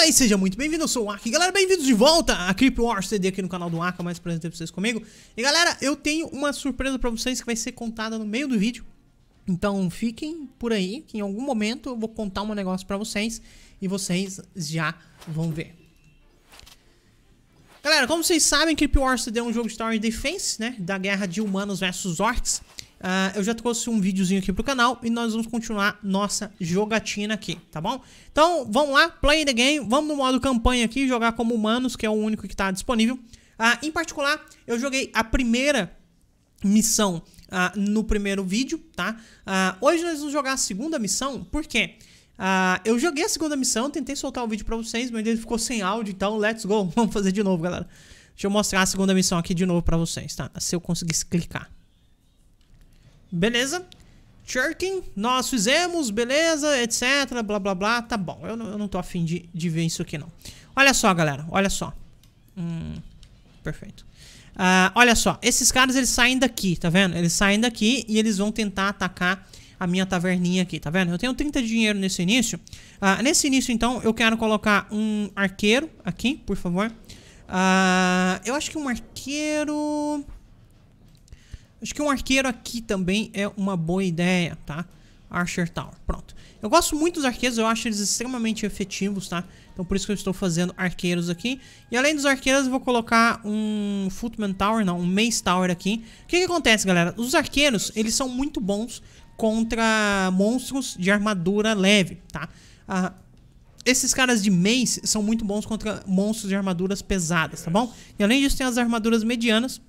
Olá e seja muito bem-vindo, eu sou o Aki. Galera, bem-vindos de volta a Creep Wars TD aqui no canal do Aki, mais presente ter vocês comigo. E galera, eu tenho uma surpresa pra vocês que vai ser contada no meio do vídeo. Então fiquem por aí, que em algum momento eu vou contar um negócio pra vocês e vocês já vão ver. Galera, como vocês sabem, Creep Wars TD é um jogo de Tower Defense, né? Da guerra de humanos versus orcs. Uh, eu já trouxe um videozinho aqui pro canal e nós vamos continuar nossa jogatina aqui, tá bom? Então, vamos lá, play the game, vamos no modo campanha aqui, jogar como humanos, que é o único que tá disponível. Uh, em particular, eu joguei a primeira missão uh, no primeiro vídeo, tá? hoje nós vamos jogar a segunda missão, por quê? eu joguei a segunda missão, tentei soltar o vídeo pra vocês, mas ele ficou sem áudio, então let's go, vamos fazer de novo, galera. Deixa eu mostrar a segunda missão aqui de novo pra vocês, tá? Se eu conseguisse clicar. Beleza. Shirking, nós fizemos, beleza, etc, blá blá blá, tá bom. Eu não, eu não tô afim de, de ver isso aqui não. Olha só, galera, olha só. Hum, perfeito. Uh, olha só, esses caras eles saem daqui, tá vendo? Eles saem daqui e eles vão tentar atacar a minha taverninha aqui, tá vendo? Eu tenho 30 de dinheiro nesse início. Uh, nesse início, então, eu quero colocar um arqueiro aqui, por favor. Uh, eu acho que um arqueiro... Acho que um arqueiro aqui também é uma boa ideia, tá? Archer Tower, pronto. Eu gosto muito dos arqueiros, eu acho eles extremamente efetivos, tá? Então por isso que eu estou fazendo arqueiros aqui. E além dos arqueiros, eu vou colocar um Footman Tower, não, um Mace Tower aqui. O que, que acontece, galera? Os arqueiros, eles são muito bons contra monstros de armadura leve, tá? Ah, esses caras de Mace são muito bons contra monstros de armaduras pesadas, tá bom? E além disso, tem as armaduras medianas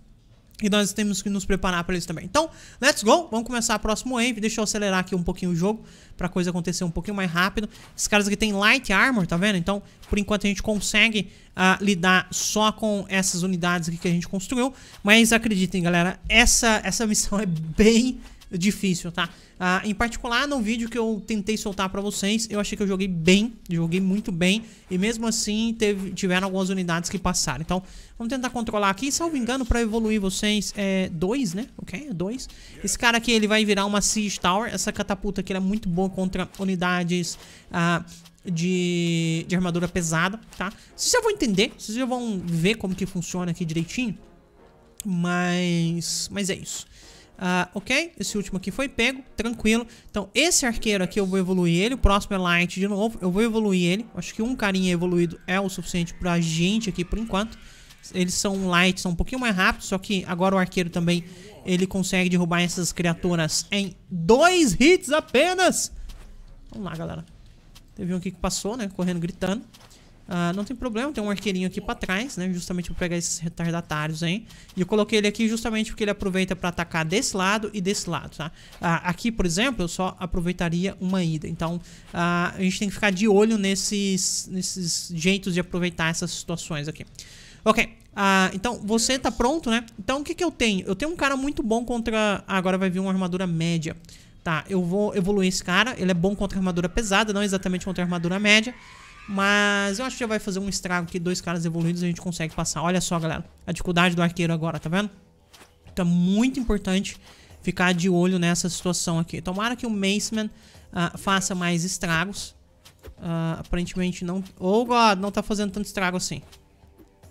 e nós temos que nos preparar para isso também. Então, let's go. Vamos começar a próximo wave. Deixa eu acelerar aqui um pouquinho o jogo para a coisa acontecer um pouquinho mais rápido. Esses caras aqui tem light armor, tá vendo? Então, por enquanto a gente consegue uh, lidar só com essas unidades aqui que a gente construiu. Mas acreditem, galera, essa, essa missão é bem difícil, tá? Ah, em particular, no vídeo que eu tentei soltar pra vocês, eu achei que eu joguei bem, joguei muito bem, e mesmo assim teve, tiveram algumas unidades que passaram. Então, vamos tentar controlar aqui, salvo engano, pra evoluir vocês, é dois, né? Ok, é dois. Esse cara aqui, ele vai virar uma Siege Tower, essa catapulta aqui, é muito boa contra unidades... Ah, de, de armadura pesada, tá? Vocês já vão entender, vocês já vão ver como que funciona aqui direitinho. Mas, mas é isso. Uh, ok, esse último aqui foi pego, tranquilo. Então esse arqueiro aqui eu vou evoluir ele, o próximo é light de novo, eu vou evoluir ele. Acho que um carinha evoluído é o suficiente pra gente aqui por enquanto. Eles são light, são um pouquinho mais rápidos, só que agora o arqueiro também ele consegue derrubar essas criaturas em dois hits apenas. Vamos lá, galera. Teve um aqui que passou, né, correndo, gritando. Uh, não tem problema, tem um arqueirinho aqui pra trás, né? Justamente pra pegar esses retardatários aí. E eu coloquei ele aqui justamente porque ele aproveita pra atacar desse lado e desse lado, tá? Uh, aqui, por exemplo, eu só aproveitaria uma ida. Então, uh, a gente tem que ficar de olho nesses, nesses jeitos de aproveitar essas situações aqui. Ok, então, você tá pronto, né? Então, o que que eu tenho? Eu tenho um cara muito bom contra... Ah, agora vai vir uma armadura média. Tá, eu vou evoluir esse cara. Ele é bom contra armadura pesada, não exatamente contra armadura média. Mas eu acho que já vai fazer um estrago aqui. Dois caras evoluídos a gente consegue passar. Olha só, galera. A dificuldade do arqueiro agora, tá vendo? Então é muito importante ficar de olho nessa situação aqui. Tomara que o Maceman uh, faça mais estragos. Uh, aparentemente não... Oh, God, não tá fazendo tanto estrago assim.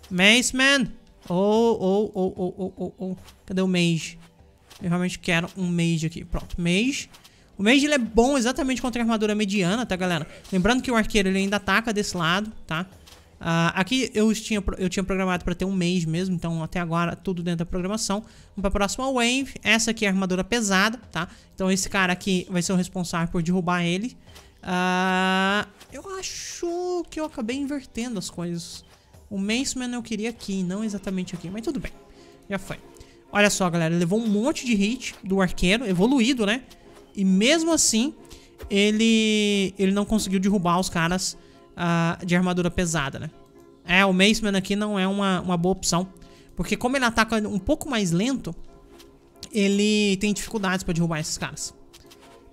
Maceman! Oh, oh, oh, oh, oh, oh, oh. Cadê o Mage? Eu realmente quero um Mage aqui. Pronto, Mage. O mage ele é bom exatamente contra a armadura mediana, tá, galera? Lembrando que o arqueiro ele ainda ataca desse lado, tá? Uh, aqui eu tinha, eu tinha programado pra ter um mês mesmo, então até agora tudo dentro da programação. Vamos pra próxima wave. Essa aqui é a armadura pesada, tá? Então esse cara aqui vai ser o responsável por derrubar ele. Uh, eu acho que eu acabei invertendo as coisas. O Manceman eu queria aqui, não exatamente aqui, mas tudo bem. Já foi. Olha só, galera, levou um monte de hit do arqueiro, evoluído, né? E mesmo assim, ele, ele não conseguiu derrubar os caras uh, de armadura pesada, né? É, o Maceman aqui não é uma, uma boa opção. Porque como ele ataca um pouco mais lento, ele tem dificuldades pra derrubar esses caras.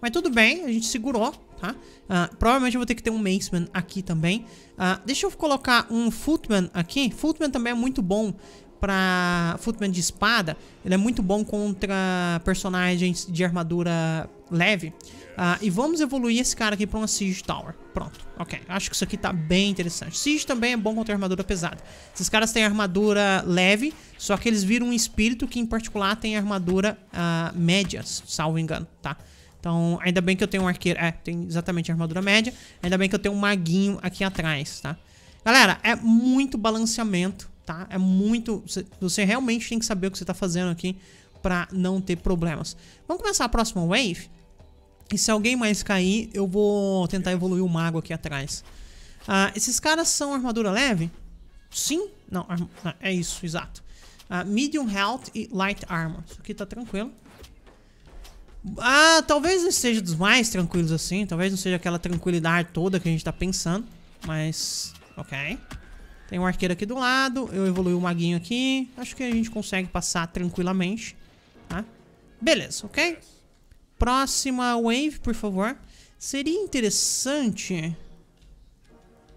Mas tudo bem, a gente segurou, tá? Uh, provavelmente eu vou ter que ter um Maceman aqui também. Uh, deixa eu colocar um Footman aqui. Footman também é muito bom para Footman de espada, ele é muito bom contra personagens de armadura leve. Uh, e vamos evoluir esse cara aqui para uma Siege Tower. Pronto, ok. Acho que isso aqui tá bem interessante. Siege também é bom contra armadura pesada. Esses caras têm armadura leve, só que eles viram um espírito que em particular tem armadura uh, média, salvo engano, tá? Então, ainda bem que eu tenho um arqueiro... É, tem exatamente armadura média. Ainda bem que eu tenho um maguinho aqui atrás, tá? Galera, é muito balanceamento tá? É muito... Você realmente tem que saber o que você tá fazendo aqui pra não ter problemas. Vamos começar a próxima wave. E se alguém mais cair, eu vou tentar evoluir o mago aqui atrás. Ah, esses caras são armadura leve? Sim? Não, é isso, exato. Ah, medium health e light armor. Isso aqui tá tranquilo. Ah, talvez não seja dos mais tranquilos assim. Talvez não seja aquela tranquilidade toda que a gente tá pensando. Mas, ok. Tem um arqueiro aqui do lado. Eu evoluí o maguinho aqui. Acho que a gente consegue passar tranquilamente. Tá? Beleza, ok? Próxima wave, por favor. Seria interessante...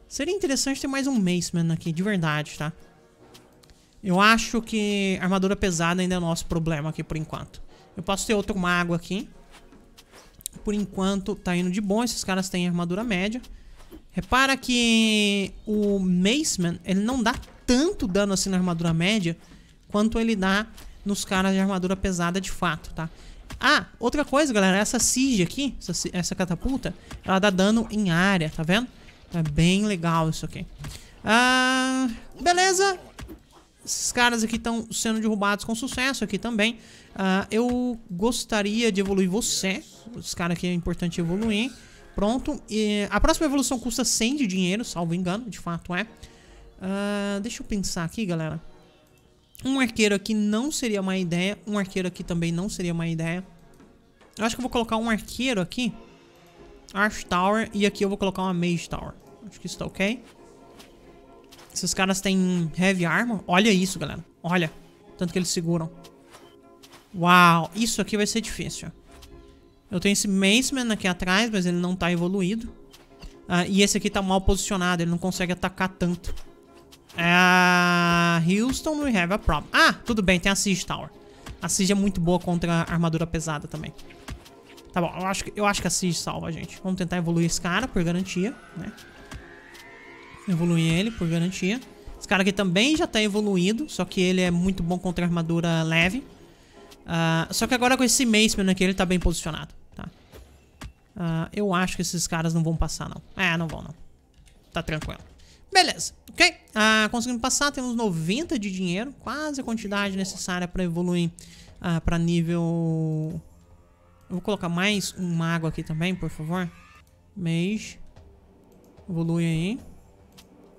Seria interessante ter mais um Maceman aqui, de verdade, tá? Eu acho que armadura pesada ainda é nosso problema aqui por enquanto. Eu posso ter outro mago aqui. Por enquanto tá indo de bom, esses caras têm armadura média. Repara que o Maceman, ele não dá tanto dano assim na armadura média quanto ele dá nos caras de armadura pesada de fato, tá? Ah, outra coisa, galera, essa Siege aqui, essa, essa catapulta, ela dá dano em área, tá vendo? É bem legal isso aqui. Ah, beleza. Esses caras aqui estão sendo derrubados com sucesso aqui também. Ah, eu gostaria de evoluir você. Os caras aqui é importante evoluir. Pronto. E a próxima evolução custa 100 de dinheiro, salvo engano, de fato é. Uh, deixa eu pensar aqui, galera. Um arqueiro aqui não seria uma ideia. Um arqueiro aqui também não seria uma ideia. Eu acho que eu vou colocar um arqueiro aqui. Arch Tower. E aqui eu vou colocar uma Mage Tower. Acho que isso tá ok. Esses caras têm Heavy Armor. Olha isso, galera. Olha. Tanto que eles seguram. Uau. Isso aqui vai ser difícil. Eu tenho esse Maceman aqui atrás, mas ele não tá evoluído. Ah, e esse aqui tá mal posicionado, ele não consegue atacar tanto. Ah, Houston, we have a problem. Ah, tudo bem, tem a Siege Tower. A Siege é muito boa contra a armadura pesada também. Tá bom, eu acho, que, eu acho que a Siege salva a gente. Vamos tentar evoluir esse cara, por garantia, né? Evoluir ele, por garantia. Esse cara aqui também já tá evoluído, só que ele é muito bom contra armadura leve. Uh, só que agora com esse Maceman aqui, ele tá bem posicionado. Uh, eu acho que esses caras não vão passar, não. É, não vão, não. Tá tranquilo. Beleza, ok? Uh, conseguimos passar, temos 90 de dinheiro. Quase a quantidade necessária pra evoluir uh, pra nível... Eu vou colocar mais um mago aqui também, por favor. Mage. Evolui aí.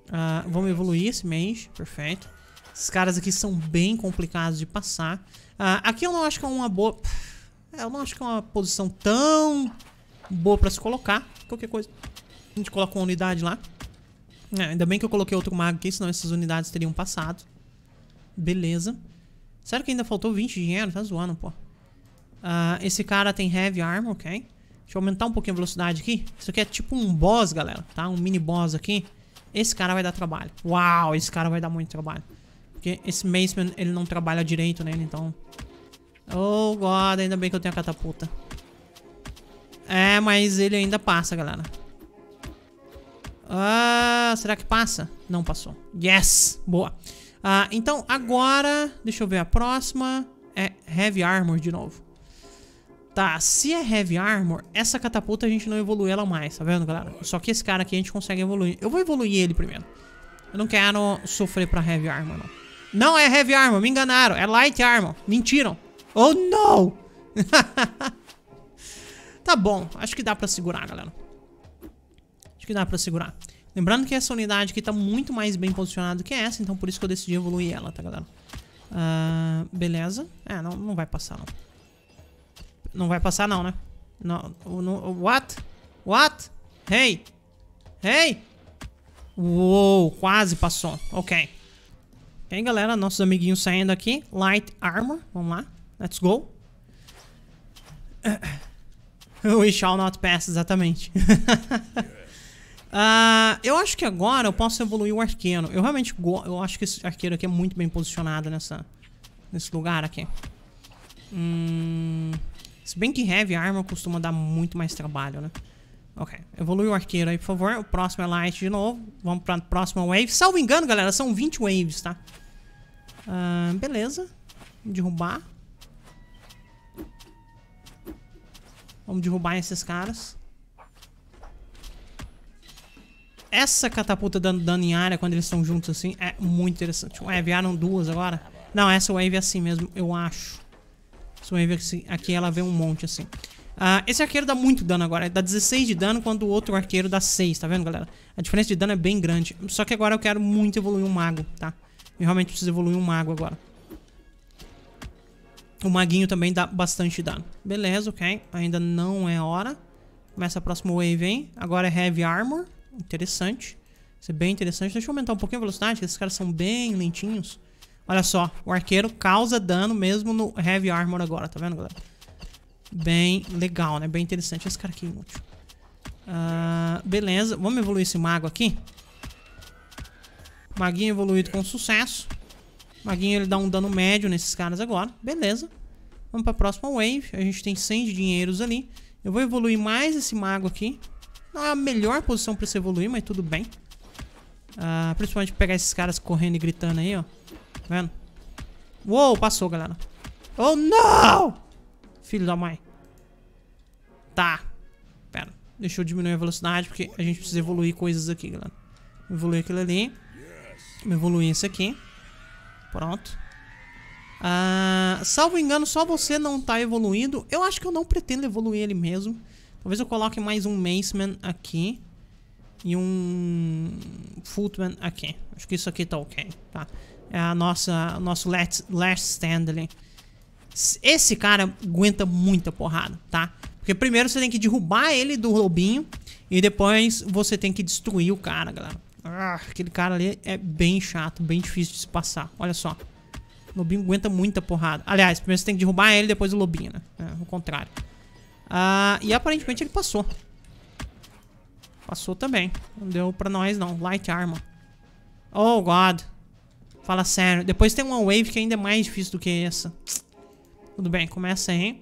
Uh, vamos evoluir esse mage. Perfeito. Esses caras aqui são bem complicados de passar. Uh, aqui eu não acho que é uma boa... Eu não acho que é uma posição tão boa pra se colocar. Qualquer coisa, a gente coloca uma unidade lá. É, ainda bem que eu coloquei outro mago aqui, senão essas unidades teriam passado. Beleza. será que ainda faltou 20 dinheiro? Tá zoando, pô. Uh, esse cara tem heavy armor, ok. Deixa eu aumentar um pouquinho a velocidade aqui. Isso aqui é tipo um boss, galera, tá? Um mini boss aqui. Esse cara vai dar trabalho. Uau, esse cara vai dar muito trabalho. Porque esse Maceman, ele não trabalha direito nele, então... Oh, God, ainda bem que eu tenho a catapulta. É, mas ele ainda passa, galera. Ah, será que passa? Não passou. Yes! Boa. Ah, então, agora... Deixa eu ver a próxima. É Heavy Armor de novo. Tá, se é Heavy Armor, essa catapulta a gente não evolui ela mais, tá vendo, galera? Só que esse cara aqui a gente consegue evoluir. Eu vou evoluir ele primeiro. Eu não quero sofrer pra Heavy Armor, não. Não é Heavy Armor, me enganaram. É Light Armor. Mentiram. Oh, não! Tá bom, acho que dá pra segurar, galera. Acho que dá pra segurar. Lembrando que essa unidade aqui tá muito mais bem posicionada do que essa, então por isso que eu decidi evoluir ela, tá, galera? Uh, beleza. É, não, não vai passar, não. Não vai passar, não, né? Não, não, what? What? Hey! Hey! Uou, quase passou. Ok. Ok, galera, nossos amiguinhos saindo aqui. Light Armor, vamos lá. Let's go. Uh. We shall not pass, exatamente. uh, eu acho que agora eu posso evoluir o arqueiro. Eu realmente eu acho que esse arqueiro aqui é muito bem posicionado nessa, nesse lugar aqui. Hum, se bem que heavy armor costuma dar muito mais trabalho, né? Ok, evolui o arqueiro aí, por favor. O próximo é light de novo. Vamos pra próxima wave. Salvo engano, galera, são 20 waves, tá? Uh, beleza. Derrubar. Vamos derrubar esses caras. Essa catapulta dando dano em área quando eles estão juntos assim é muito interessante. Ué, vieram duas agora. Não, essa wave é assim mesmo, eu acho. Essa wave é aqui, assim, aqui ela vê um monte assim. Uh, esse arqueiro dá muito dano agora. Dá 16 de dano quando o outro arqueiro dá 6, tá vendo, galera? A diferença de dano é bem grande. Só que agora eu quero muito evoluir um mago, tá? Eu realmente preciso evoluir um mago agora. O maguinho também dá bastante dano. Beleza, ok. Ainda não é hora. Começa a próxima wave, hein? Agora é Heavy Armor. Interessante. Isso é bem interessante. Deixa eu aumentar um pouquinho a velocidade, esses caras são bem lentinhos. Olha só, o arqueiro causa dano mesmo no Heavy Armor agora, tá vendo, galera? Bem legal, né? Bem interessante. Esse cara aqui é inútil. Uh, beleza, vamos evoluir esse mago aqui. Maguinho evoluído com sucesso. Maguinho ele dá um dano médio nesses caras agora. Beleza. Vamos pra próxima wave. A gente tem 100 de dinheiros ali. Eu vou evoluir mais esse mago aqui. Não é a melhor posição pra se evoluir, mas tudo bem. Ah, principalmente pegar esses caras correndo e gritando aí, ó. Tá vendo? Uou, passou, galera. Oh, não! Filho da mãe. Tá. Pera. Deixa eu diminuir a velocidade, porque a gente precisa evoluir coisas aqui, galera. Evoluir aquilo ali. Evoluir esse aqui. Pronto. Ah, salvo engano, só você não tá evoluindo. Eu acho que eu não pretendo evoluir ele mesmo. Talvez eu coloque mais um Maceman aqui. E um Footman aqui. Acho que isso aqui tá ok, tá? É a nossa, o nosso last, last stand ali. Esse cara aguenta muita porrada, tá? Porque primeiro você tem que derrubar ele do lobinho. E depois você tem que destruir o cara, galera. Ah, aquele cara ali é bem chato, bem difícil de se passar. Olha só. O lobinho aguenta muita porrada. Aliás, primeiro você tem que derrubar ele, depois o lobinho, né? É, o contrário. Ah, e aparentemente ele passou. Passou também. Não deu pra nós, não. Light Armor. Oh, God. Fala sério. Depois tem uma wave que é ainda é mais difícil do que essa. Tudo bem, começa aí.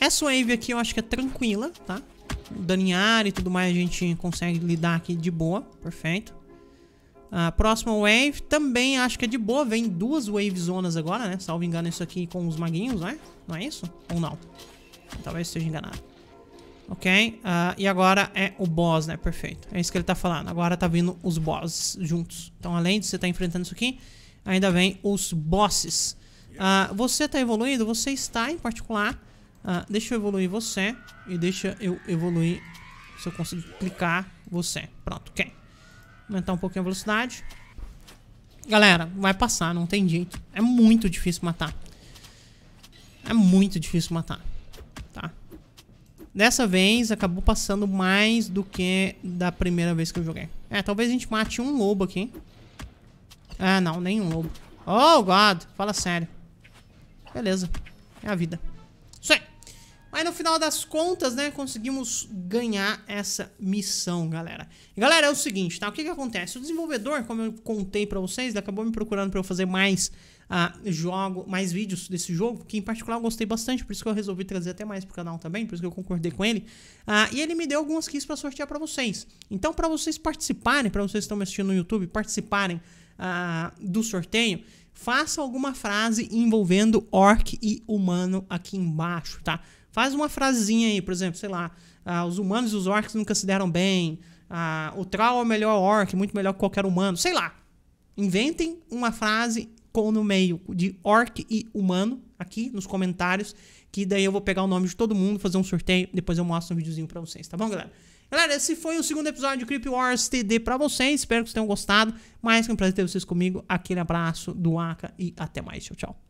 Essa wave aqui eu acho que é tranquila, tá? daninhar e tudo mais, a gente consegue lidar aqui de boa. Perfeito. A próxima wave também acho que é de boa. Vem duas wave zonas agora, né? Salvo engano, isso aqui com os maguinhos, né? Não é isso? Ou não? Talvez esteja enganado. Ok? Uh, e agora é o boss, né? Perfeito. É isso que ele tá falando. Agora tá vindo os bosses juntos. Então, além de você estar tá enfrentando isso aqui, ainda vem os bosses. Uh, você tá evoluindo? Você está, em particular, ah, deixa eu evoluir você e deixa eu evoluir se eu conseguir clicar você. Pronto, ok. Aumentar um pouquinho a velocidade. Galera, vai passar, não tem jeito. É muito difícil matar. É muito difícil matar. Tá? Dessa vez acabou passando mais do que da primeira vez que eu joguei. É, talvez a gente mate um lobo aqui. Ah, não, nenhum lobo. Oh, God. Fala sério. Beleza. É a vida. Mas no final das contas, né, conseguimos ganhar essa missão, galera. E, galera, é o seguinte, tá? O que que acontece? O desenvolvedor, como eu contei pra vocês, ele acabou me procurando pra eu fazer mais uh, jogo, mais vídeos desse jogo, que em particular eu gostei bastante, por isso que eu resolvi trazer até mais pro canal também, por isso que eu concordei com ele. Uh, e ele me deu algumas keys pra sortear pra vocês. Então, pra vocês participarem, pra vocês que estão me assistindo no YouTube, participarem uh, do sorteio, faça alguma frase envolvendo orc e humano aqui embaixo, tá? Faz uma frasinha aí, por exemplo, sei lá, ah, os humanos e os orcs nunca se deram bem, ah, o Troll é o melhor orc, muito melhor que qualquer humano, sei lá. Inventem uma frase com no meio de orc e humano aqui nos comentários, que daí eu vou pegar o nome de todo mundo, fazer um sorteio, depois eu mostro um videozinho para vocês, tá bom, galera? Galera, esse foi o segundo episódio de Creep Wars TD pra vocês. Espero que vocês tenham gostado. Mais que um prazer ter vocês comigo. Aquele abraço do Aka e até mais. Tchau, tchau.